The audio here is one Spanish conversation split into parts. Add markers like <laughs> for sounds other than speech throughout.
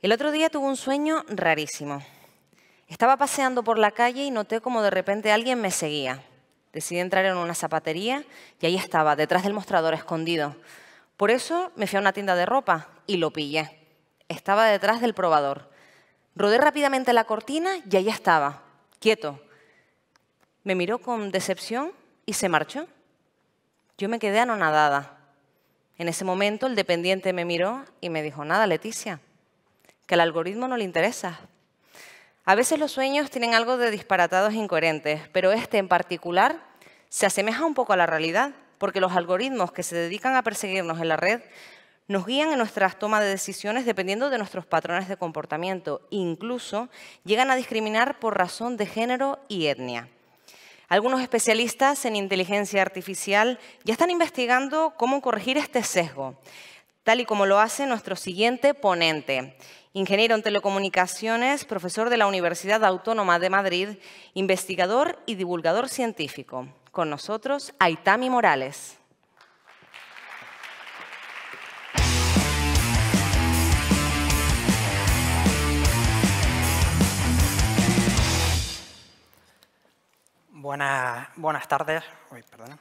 El otro día tuve un sueño rarísimo. Estaba paseando por la calle y noté como de repente alguien me seguía. Decidí entrar en una zapatería y ahí estaba, detrás del mostrador, escondido. Por eso me fui a una tienda de ropa y lo pillé. Estaba detrás del probador. Rodé rápidamente la cortina y ahí estaba, quieto. Me miró con decepción y se marchó. Yo me quedé anonadada. En ese momento el dependiente me miró y me dijo, nada, Leticia, que al algoritmo no le interesa. A veces los sueños tienen algo de disparatados e incoherentes, pero este en particular se asemeja un poco a la realidad, porque los algoritmos que se dedican a perseguirnos en la red nos guían en nuestras tomas de decisiones dependiendo de nuestros patrones de comportamiento. Incluso llegan a discriminar por razón de género y etnia. Algunos especialistas en inteligencia artificial ya están investigando cómo corregir este sesgo tal y como lo hace nuestro siguiente ponente, ingeniero en telecomunicaciones, profesor de la Universidad Autónoma de Madrid, investigador y divulgador científico. Con nosotros, Aitami Morales. Buenas, buenas tardes. Uy, perdona.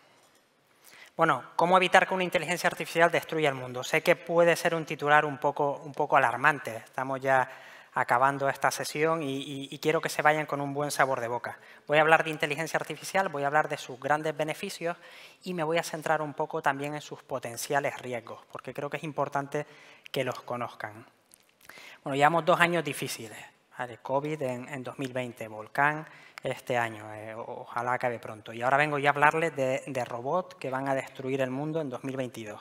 Bueno, ¿cómo evitar que una inteligencia artificial destruya el mundo? Sé que puede ser un titular un poco, alarmante. Estamos ya acabando esta sesión y, y, quiero que se vayan con un buen sabor de boca. Voy a hablar de inteligencia artificial, voy a hablar de sus grandes beneficios y me voy a centrar un poco también en sus potenciales riesgos, porque creo que es importante que los conozcan. Bueno, llevamos dos años difíciles. Ah, COVID en, 2020, Volcán este año, eh, ojalá acabe pronto. Y ahora vengo ya a hablarles de, de robots que van a destruir el mundo en 2022.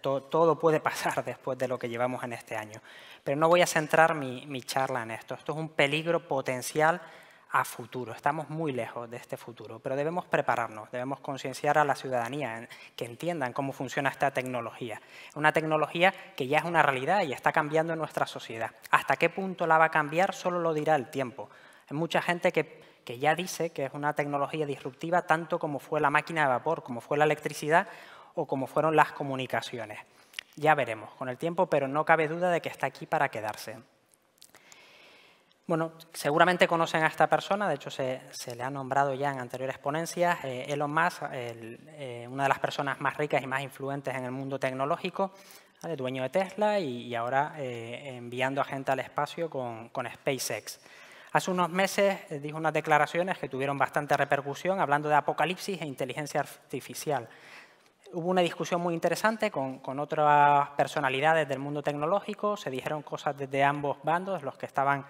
todo, todo, puede pasar <laughs> después de lo que llevamos en este año. Pero no voy a centrar mi, mi charla en esto. Esto es un peligro potencial a futuro. Estamos muy lejos de este futuro, pero debemos prepararnos, debemos concienciar a la ciudadanía, que entiendan cómo funciona esta tecnología. Una tecnología que ya es una realidad y está cambiando en nuestra sociedad. ¿Hasta qué punto la va a cambiar? Solo lo dirá el tiempo. Hay mucha gente que, que ya dice que es una tecnología disruptiva tanto como fue la máquina de vapor, como fue la electricidad o como fueron las comunicaciones. Ya veremos con el tiempo, pero no cabe duda de que está aquí para quedarse. Bueno, seguramente conocen a esta persona, de hecho se, le ha nombrado ya en anteriores ponencias. Eh, Elon Musk, eh, una de las personas más ricas y más influentes en el mundo tecnológico, ¿vale? dueño de Tesla y, ahora eh, enviando a gente al espacio con, SpaceX. Hace unos meses dijo unas declaraciones que tuvieron bastante repercusión hablando de apocalipsis e inteligencia artificial hubo una discusión muy interesante con, con, otras personalidades del mundo tecnológico, se dijeron cosas desde ambos bandos, los que estaban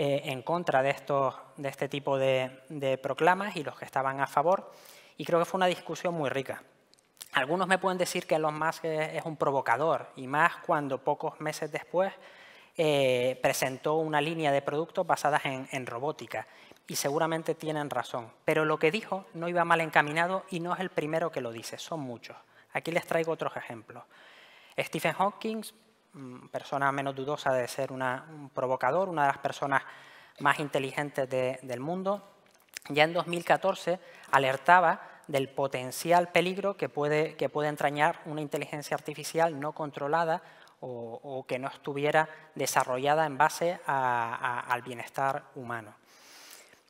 eh, en contra de, estos, de este tipo de, proclamas y los que estaban a favor. Y creo que fue una discusión muy rica. Algunos me pueden decir que Elon más es un provocador, y más cuando pocos meses después eh, presentó una línea de productos basadas en, en, robótica. Y seguramente tienen razón. Pero lo que dijo no iba mal encaminado y no es el primero que lo dice, son muchos. Aquí les traigo otros ejemplos. Stephen Hawking Mm, persona menos dudosa de ser un provocador, una de las personas más inteligentes del mundo, ya en 2014 alertaba del potencial peligro que puede, entrañar una inteligencia artificial no controlada o, que no estuviera desarrollada en base al bienestar humano.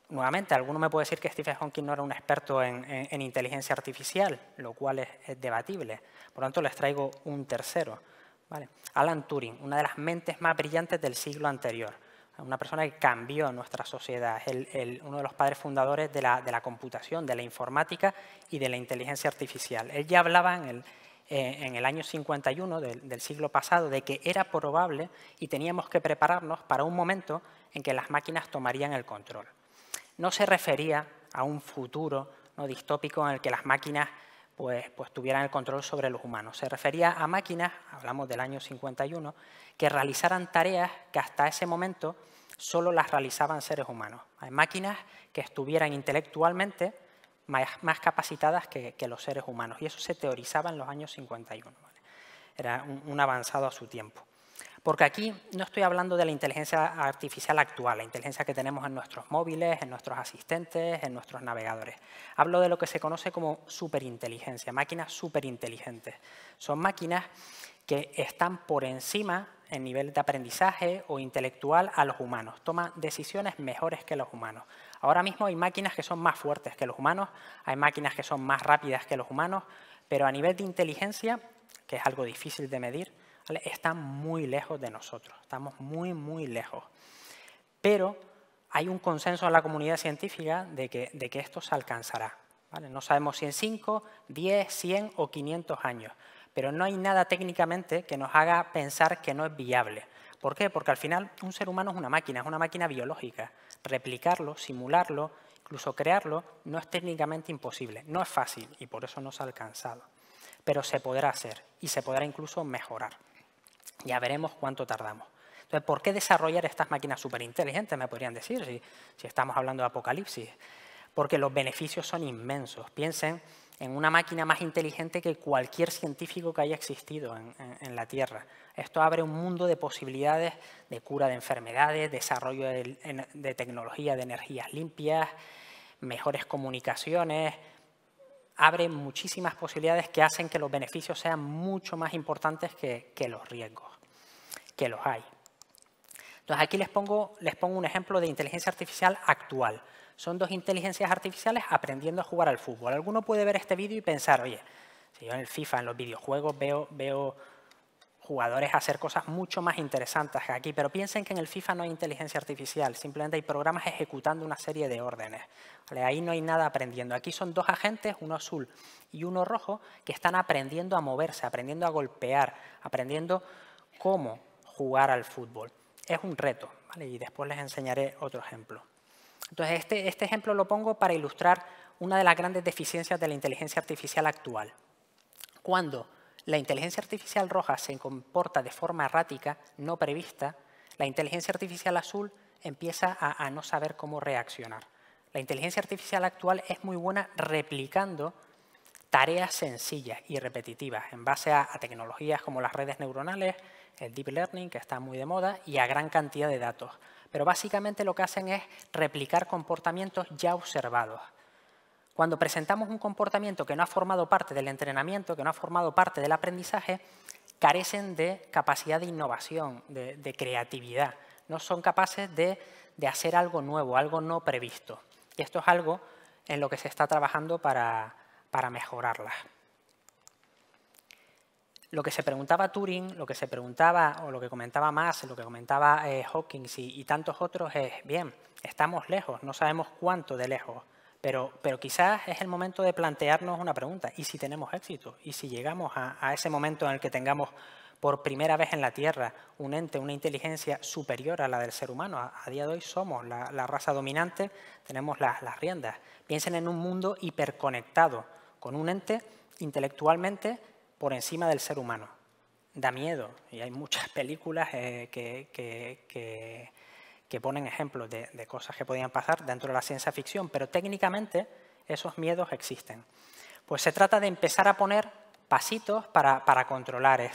Nuevamente, alguno me puede decir que Stephen Hawking no era un experto en, inteligencia artificial, lo cual es, es debatible. Por lo tanto, les traigo un tercero. Alan Turing, una de las mentes más brillantes del siglo anterior, una persona que cambió nuestra sociedad, uno de los padres fundadores de la, computación, de la informática y de la inteligencia artificial. Él ya hablaba en el, eh, año 51 del, siglo pasado de que era probable y teníamos que prepararnos para un momento en que las máquinas tomarían el control. No se refería a un futuro distópico en el que las máquinas pues, pues, tuvieran el control sobre los humanos. Se refería a máquinas, hablamos del año 51, que realizaran tareas que hasta ese momento solo las realizaban seres humanos. Hay máquinas que estuvieran intelectualmente más, capacitadas que, los seres humanos. Y eso se teorizaba en los años 51. Era un avanzado a su tiempo. Porque aquí no estoy hablando de la inteligencia artificial actual, la inteligencia que tenemos en nuestros móviles, en nuestros asistentes, en nuestros navegadores. Hablo de lo que se conoce como superinteligencia, máquinas superinteligentes. Son máquinas que están por encima en nivel de aprendizaje o intelectual a los humanos, toman decisiones mejores que los humanos. Ahora mismo hay máquinas que son más fuertes que los humanos, hay máquinas que son más rápidas que los humanos, pero a nivel de inteligencia, que es algo difícil de medir, Está muy lejos de nosotros, estamos muy, muy lejos. Pero hay un consenso en la comunidad científica de que, esto se alcanzará. No sabemos si en 5, 10, 100 o 500 años, pero no hay nada técnicamente que nos haga pensar que no es viable. ¿Por qué? Porque al final un ser humano es una máquina, es una máquina biológica. Replicarlo, simularlo, incluso crearlo, no es técnicamente imposible, no es fácil y por eso no se ha alcanzado. Pero se podrá hacer y se podrá incluso mejorar. Ya veremos cuánto tardamos. Entonces, ¿por qué desarrollar estas máquinas superinteligentes? Me podrían decir, si, estamos hablando de apocalipsis. Porque los beneficios son inmensos. Piensen en una máquina más inteligente que cualquier científico que haya existido en, la Tierra. Esto abre un mundo de posibilidades de cura de enfermedades, desarrollo de tecnología de energías limpias, mejores comunicaciones, abre muchísimas posibilidades que hacen que los beneficios sean mucho más importantes que, los riesgos, que los hay. Entonces aquí les pongo, les pongo un ejemplo de inteligencia artificial actual. Son dos inteligencias artificiales aprendiendo a jugar al fútbol. Alguno puede ver este vídeo y pensar, oye, si yo en el FIFA, en los videojuegos, veo, veo jugadores a hacer cosas mucho más interesantes que aquí. Pero piensen que en el FIFA no hay inteligencia artificial, simplemente hay programas ejecutando una serie de órdenes. Ahí no hay nada aprendiendo. Aquí son dos agentes, uno azul y uno rojo, que están aprendiendo a moverse, aprendiendo a golpear, aprendiendo cómo jugar al fútbol. Es un reto, y después les enseñaré otro ejemplo. Entonces, este, este ejemplo lo pongo para ilustrar una de las grandes deficiencias de la inteligencia artificial actual. Cuando la inteligencia artificial roja se comporta de forma errática, no prevista, la inteligencia artificial azul empieza a, no saber cómo reaccionar. La inteligencia artificial actual es muy buena replicando tareas sencillas y repetitivas en base a tecnologías como las redes neuronales, el deep learning, que está muy de moda, y a gran cantidad de datos. Pero básicamente lo que hacen es replicar comportamientos ya observados. Cuando presentamos un comportamiento que no ha formado parte del entrenamiento, que no ha formado parte del aprendizaje, carecen de capacidad de innovación, de, creatividad. No son capaces de, hacer algo nuevo, algo no previsto. Y esto es algo en lo que se está trabajando para, mejorarlas. Lo que se preguntaba Turing, lo que se preguntaba o lo que comentaba más, lo que comentaba eh, Hawking y tantos otros es, bien, estamos lejos, no sabemos cuánto de lejos pero, pero quizás es el momento de plantearnos una pregunta. ¿Y si tenemos éxito? ¿Y si llegamos a, ese momento en el que tengamos por primera vez en la Tierra un ente, una inteligencia superior a la del ser humano. A, día de hoy somos la, raza dominante, tenemos las riendas. Piensen en un mundo hiperconectado, con un ente intelectualmente por encima del ser humano. Da miedo y hay muchas <laughs> películas eh, que que ponen ejemplos de, cosas que podían pasar dentro de la ciencia ficción, pero técnicamente esos miedos existen. Pues se trata de empezar a poner pasitos para, controlar e,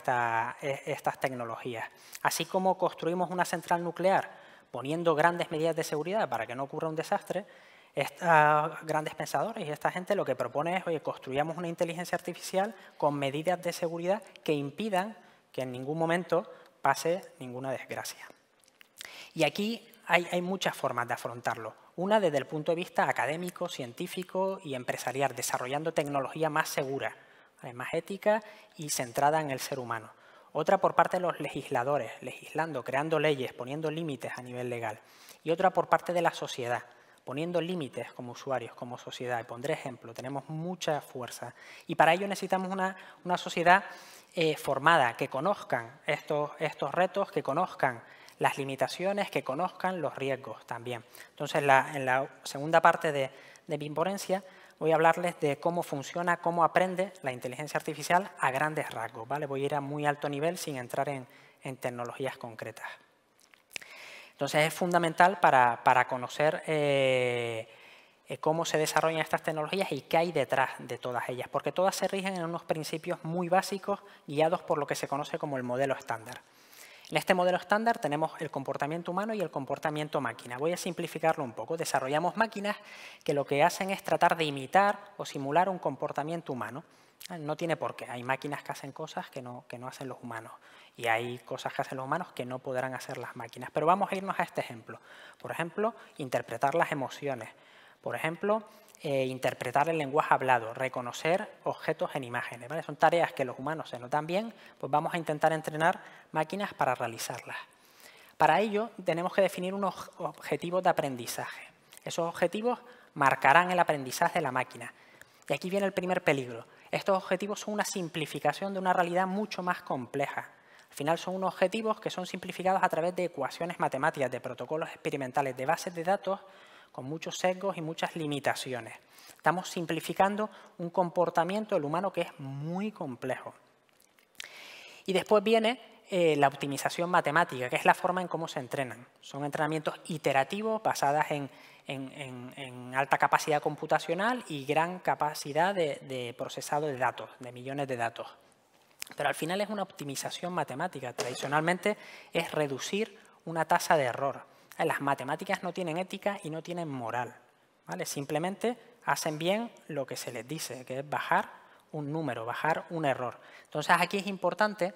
estas tecnologías. Así como construimos una central nuclear poniendo grandes medidas de seguridad para que no ocurra un desastre, estos grandes pensadores y esta gente lo que propone es, oye, construyamos una inteligencia artificial con medidas de seguridad que impidan que en ningún momento pase ninguna desgracia. Y aquí hay, muchas formas de afrontarlo. Una desde el punto de vista académico, científico y empresarial, desarrollando tecnología más segura, más ética y centrada en el ser humano. Otra por parte de los legisladores, legislando, creando leyes, poniendo límites a nivel legal. Y otra por parte de la sociedad, poniendo límites como usuarios, como sociedad. Y pondré ejemplo, tenemos mucha fuerza. Y para ello necesitamos una, sociedad eh, formada, que conozcan estos retos, que conozcan las limitaciones, que conozcan los riesgos también. Entonces, en la segunda parte de, de mi voy a hablarles de cómo funciona, cómo aprende la inteligencia artificial a grandes rasgos. ¿vale? Voy a ir a muy alto nivel sin entrar en, tecnologías concretas. Entonces, es fundamental para, conocer... Eh, eh, cómo se desarrollan estas tecnologías y qué hay detrás de todas ellas, porque todas se rigen en unos principios muy básicos guiados por lo que se conoce como el modelo estándar. En este modelo estándar tenemos el comportamiento humano y el comportamiento máquina. Voy a simplificarlo un poco. Desarrollamos máquinas que lo que hacen es tratar de imitar o simular un comportamiento humano. Ah, no tiene por qué. Hay máquinas que hacen cosas que no, que no hacen los humanos y hay cosas que hacen los humanos que no podrán hacer las máquinas. Pero vamos a irnos a este ejemplo. Por ejemplo, interpretar las emociones. Por ejemplo, eh, interpretar el lenguaje hablado, reconocer objetos en imágenes. Son tareas que los humanos se notan bien, pues vamos a intentar entrenar máquinas para realizarlas. Para ello, tenemos que definir unos objetivos de aprendizaje. Esos objetivos marcarán el aprendizaje de la máquina. Y aquí viene el primer peligro. Estos objetivos son una simplificación de una realidad mucho más compleja. Al final son unos objetivos que son simplificados a través de ecuaciones matemáticas, de protocolos experimentales, de bases de datos con muchos sesgos y muchas limitaciones. Estamos simplificando un comportamiento del humano que es muy complejo. Y después viene eh, la optimización matemática, que es la forma en cómo se entrenan. Son entrenamientos iterativos basados en, alta capacidad computacional y gran capacidad de procesado de datos, de millones de datos. Pero al final es una optimización matemática. Tradicionalmente es reducir una tasa de error. Las matemáticas no tienen ética y no tienen moral. ¿vale? Simplemente hacen bien lo que se les dice, que es bajar un número, bajar un error. Entonces aquí es importante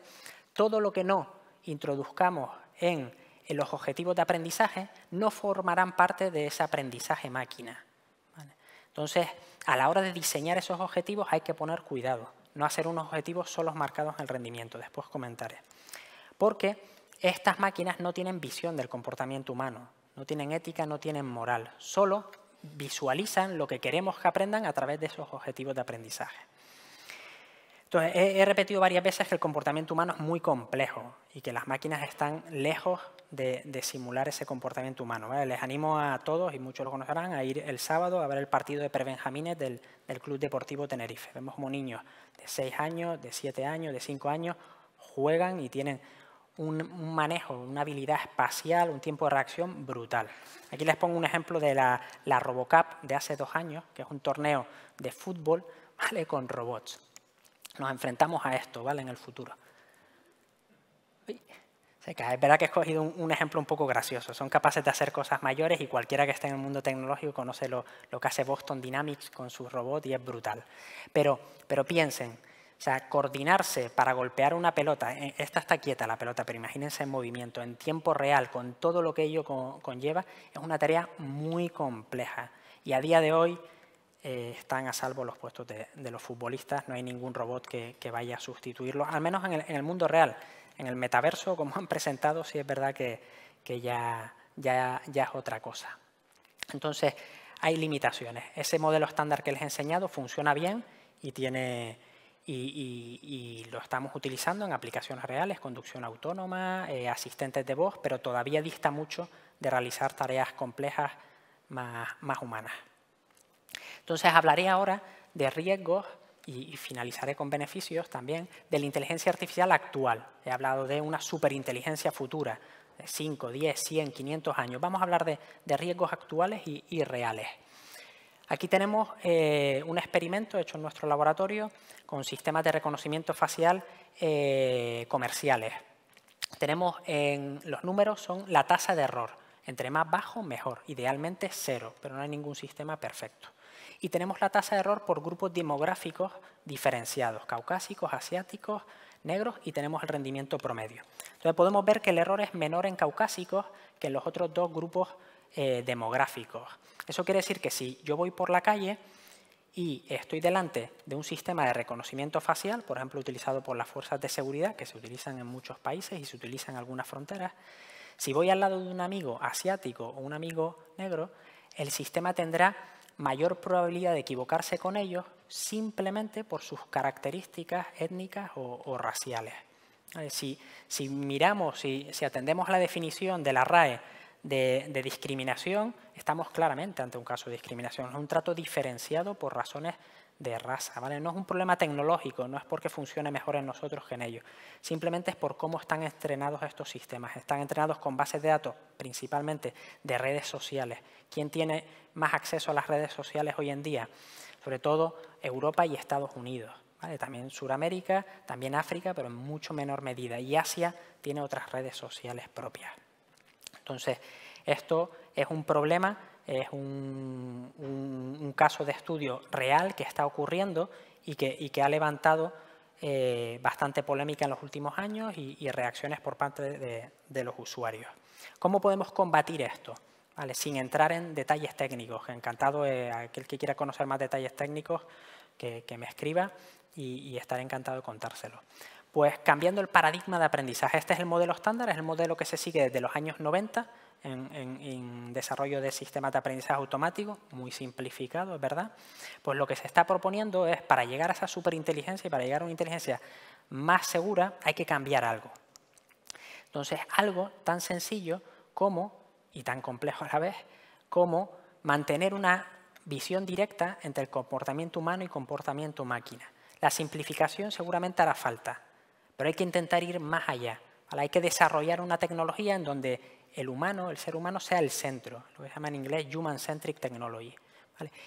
todo lo que no introduzcamos en, los objetivos de aprendizaje no formarán parte de ese aprendizaje máquina. Entonces, a la hora de diseñar esos objetivos hay que poner cuidado, no hacer unos objetivos solos marcados en el rendimiento, después comentaré. Porque estas máquinas no tienen visión del comportamiento humano, no tienen ética, no tienen moral, solo visualizan lo que queremos que aprendan a través de esos objetivos de aprendizaje. Entonces, he, repetido varias veces que el comportamiento humano es muy complejo y que las máquinas están lejos de, simular ese comportamiento humano. Les animo a todos, y muchos lo conocerán, a ir el sábado a ver el partido de prebenjamines del, del Club Deportivo Tenerife. Vemos como niños de 6 años, de 7 años, de 5 años, juegan y tienen un, manejo, una habilidad espacial, un tiempo de reacción brutal. Aquí les pongo un ejemplo de la, la RoboCup de hace dos años, que es un torneo de fútbol ¿vale? con robots. Nos enfrentamos a esto ¿vale? en el futuro. Es verdad que he escogido un, ejemplo un poco gracioso. Son capaces de hacer cosas mayores y cualquiera que esté en el mundo tecnológico conoce lo, lo que hace Boston Dynamics con su robot y es brutal. Pero, pero piensen, o sea, coordinarse para golpear una pelota, eh, esta está quieta la pelota, pero imagínense en movimiento, en tiempo real, con todo lo que ello conlleva, es una tarea muy compleja. Y a día de hoy eh, están a salvo los puestos de, los futbolistas, no hay ningún robot que, vaya a sustituirlo, al menos en el, mundo real. En el metaverso, como han presentado, sí es verdad que, ya, ya es otra cosa. Entonces, hay limitaciones. Ese modelo estándar que les he enseñado funciona bien y tiene y, lo estamos utilizando en aplicaciones reales, conducción autónoma, eh, asistentes de voz, pero todavía dista mucho de realizar tareas complejas más, humanas. Entonces hablaré ahora de riesgos y, finalizaré con beneficios también de la inteligencia artificial actual. He hablado de una superinteligencia futura, 5, 10, 100, 500 años. Vamos a hablar de, de riesgos actuales y reales. Aquí tenemos eh, un experimento hecho en nuestro laboratorio con sistemas de reconocimiento facial eh, comerciales. Tenemos en los números son la tasa de error. Entre más bajo, mejor. Idealmente cero, pero no hay ningún sistema perfecto. Y tenemos la tasa de error por grupos demográficos diferenciados, caucásicos, asiáticos, negros y tenemos el rendimiento promedio. Entonces podemos ver que el error es menor en caucásicos que en los otros dos grupos eh, demográficos. Eso quiere decir que si yo voy por la calle y estoy delante de un sistema de reconocimiento facial, por ejemplo, utilizado por las fuerzas de seguridad, que se utilizan en muchos países y se utilizan en algunas fronteras, si voy al lado de un amigo asiático o un amigo negro, el sistema tendrá mayor probabilidad de equivocarse con ellos simplemente por sus características étnicas o, raciales. Eh, si, miramos, si, si atendemos la definición de la RAE de, discriminación, estamos claramente ante un caso de discriminación. Es un trato diferenciado por razones de raza. ¿vale? No es un problema tecnológico, no es porque funcione mejor en nosotros que en ellos. Simplemente es por cómo están entrenados estos sistemas. Están entrenados con bases de datos, principalmente de redes sociales. ¿Quién tiene más acceso a las redes sociales hoy en día? Sobre todo Europa y Estados Unidos. También Sudamérica, también África, pero en mucho menor medida. Y Asia tiene otras redes sociales propias. Entonces, esto es un problema, es un, caso de estudio real que está ocurriendo y que, ha levantado eh, bastante polémica en los últimos años y, reacciones por parte de, los usuarios. ¿Cómo podemos combatir esto? sin entrar en detalles técnicos. Encantado eh, aquel que quiera conocer más detalles técnicos que, me escriba y, y estaré encantado de contárselo. Pues cambiando el paradigma de aprendizaje. Este es el modelo estándar, es el modelo que se sigue desde los años 90 en, desarrollo de sistemas de aprendizaje automático, muy simplificado, es verdad, pues lo que se está proponiendo es para llegar a esa superinteligencia y para llegar a una inteligencia más segura hay que cambiar algo. Entonces, algo tan sencillo como, y tan complejo a la vez, como mantener una visión directa entre el comportamiento humano y comportamiento máquina. La simplificación seguramente hará falta, pero hay que intentar ir más allá. Hay que desarrollar una tecnología en donde el humano, el ser humano, sea el centro. Lo que se llama en inglés Human-Centric Technology.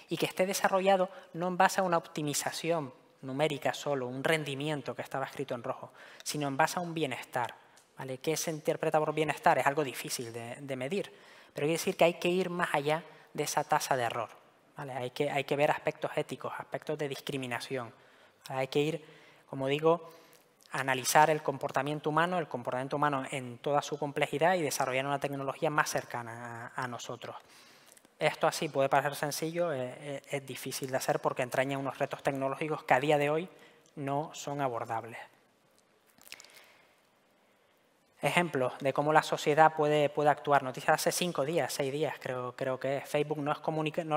Y que esté desarrollado no en base a una optimización numérica solo, un rendimiento que estaba escrito en rojo, sino en base a un bienestar. ¿vale? ¿Qué se interpreta por bienestar? Es algo difícil de, medir. Pero quiere decir que hay que ir más allá de esa tasa de error. ¿vale? Hay, que, ver aspectos éticos, aspectos de discriminación. Hay que ir, como digo, analizar el comportamiento humano, el comportamiento humano en toda su complejidad y desarrollar una tecnología más cercana a, nosotros. Esto así puede parecer sencillo, eh, eh, es difícil de hacer porque entraña unos retos tecnológicos que a día de hoy no son abordables. Ejemplo de cómo la sociedad puede, puede actuar. Noticias hace cinco días, seis días, creo, creo que es. Facebook no,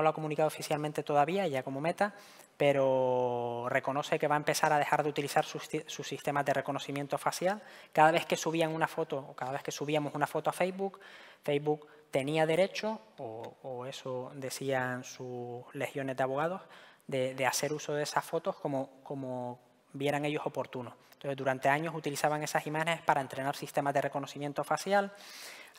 lo ha comunicado oficialmente todavía, ya como meta, pero reconoce que va a empezar a dejar de utilizar sus, sistemas de reconocimiento facial. Cada vez que subían una foto o cada vez que subíamos una foto a Facebook, Facebook tenía derecho, o, eso decían sus legiones de abogados, de, hacer uso de esas fotos como, como vieran ellos oportuno. Entonces, durante años utilizaban esas imágenes para entrenar sistemas de reconocimiento facial.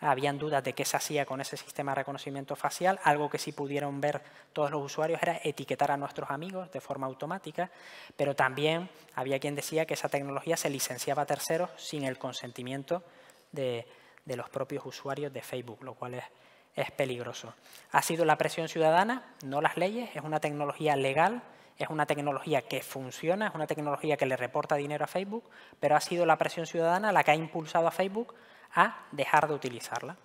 Habían dudas de qué se hacía con ese sistema de reconocimiento facial. Algo que sí pudieron ver todos los usuarios era etiquetar a nuestros amigos de forma automática, pero también había quien decía que esa tecnología se licenciaba a terceros sin el consentimiento de, de los propios usuarios de Facebook, lo cual es, es peligroso. Ha sido la presión ciudadana, no las leyes, es una tecnología legal es una tecnología que funciona, es una tecnología que le reporta dinero a Facebook, pero ha sido la presión ciudadana la que ha impulsado a Facebook a dejar de utilizarla.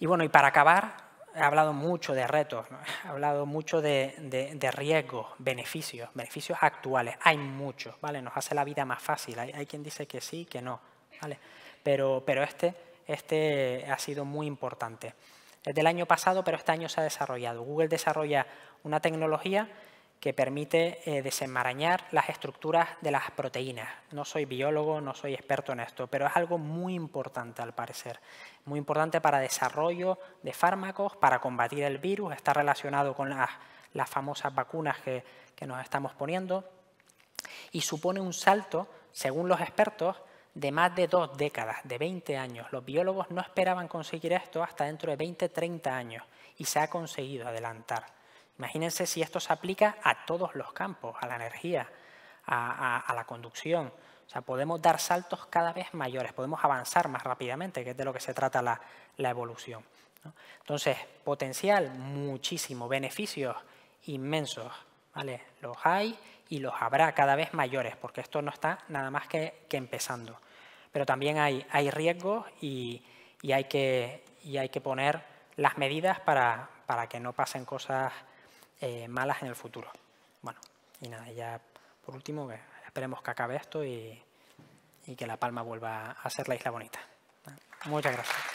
Y bueno, y para acabar, he hablado mucho de retos, he hablado mucho de, riesgos, beneficios, beneficios actuales. Hay muchos, ¿vale? Nos hace la vida más fácil. Hay, quien dice que sí, que no, ¿vale? Pero, pero este, este ha sido muy importante es del año pasado, pero este año se ha desarrollado. Google desarrolla una tecnología que permite eh, desenmarañar las estructuras de las proteínas. No soy biólogo, no soy experto en esto, pero es algo muy importante al parecer. Muy importante para desarrollo de fármacos, para combatir el virus, está relacionado con las, famosas vacunas que nos estamos poniendo y supone un salto, según los expertos, de más de dos décadas, de 20 años. Los biólogos no esperaban conseguir esto hasta dentro de 20, 30 años y se ha conseguido adelantar. Imagínense si esto se aplica a todos los campos, a la energía, a, la conducción. O sea, podemos dar saltos cada vez mayores, podemos avanzar más rápidamente, que es de lo que se trata la, evolución. Entonces, potencial muchísimo, beneficios inmensos. ¿vale? Los hay y los habrá cada vez mayores, porque esto no está nada más que, empezando. Pero también hay, hay riesgos y, hay que, y, hay que, poner las medidas para, para que no pasen cosas eh, malas en el futuro. Bueno, y nada, ya por último, esperemos que acabe esto y que La Palma vuelva a ser la isla bonita. Muchas gracias.